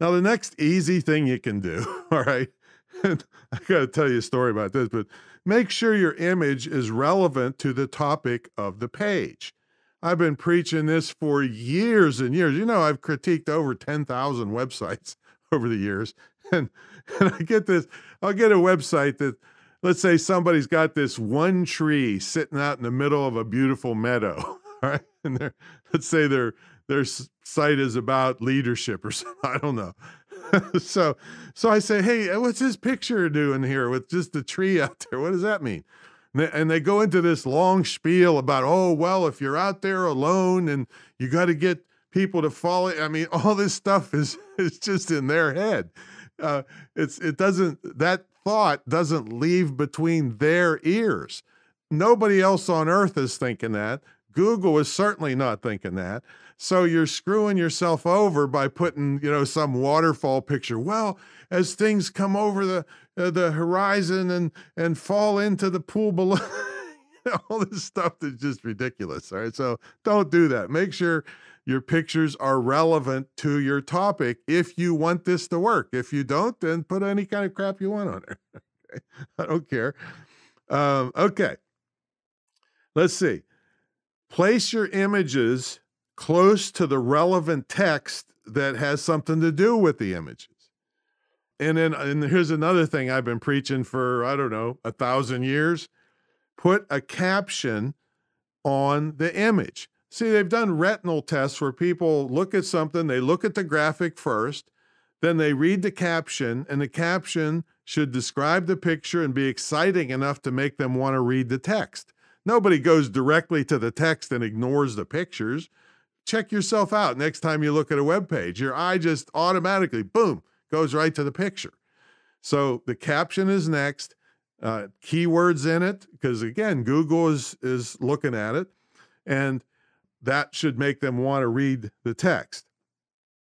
Now, the next easy thing you can do, all right, I got to tell you a story about this, but make sure your image is relevant to the topic of the page. I've been preaching this for years and years. You know, I've critiqued over 10,000 websites over the years. And, and I get this, I'll get a website that, let's say somebody's got this one tree sitting out in the middle of a beautiful meadow. All right. And they're, let's say they're, their site is about leadership or something. I don't know. so, so I say, hey, uh, what's this picture doing here with just the tree out there? What does that mean? And they, and they go into this long spiel about, oh, well, if you're out there alone and you got to get people to follow. I mean, all this stuff is is just in their head. Uh, it's it doesn't that thought doesn't leave between their ears. Nobody else on earth is thinking that. Google is certainly not thinking that. So you're screwing yourself over by putting, you know, some waterfall picture. Well, as things come over the uh, the horizon and and fall into the pool below, all this stuff is just ridiculous. All right, so don't do that. Make sure your pictures are relevant to your topic if you want this to work. If you don't, then put any kind of crap you want on it. okay. I don't care. Um, okay, let's see. Place your images close to the relevant text that has something to do with the images. And then, and here's another thing I've been preaching for, I don't know, a thousand years put a caption on the image. See, they've done retinal tests where people look at something, they look at the graphic first, then they read the caption, and the caption should describe the picture and be exciting enough to make them want to read the text. Nobody goes directly to the text and ignores the pictures. Check yourself out next time you look at a web page. Your eye just automatically, boom, goes right to the picture. So the caption is next, uh, keywords in it, because again, Google is, is looking at it, and that should make them want to read the text.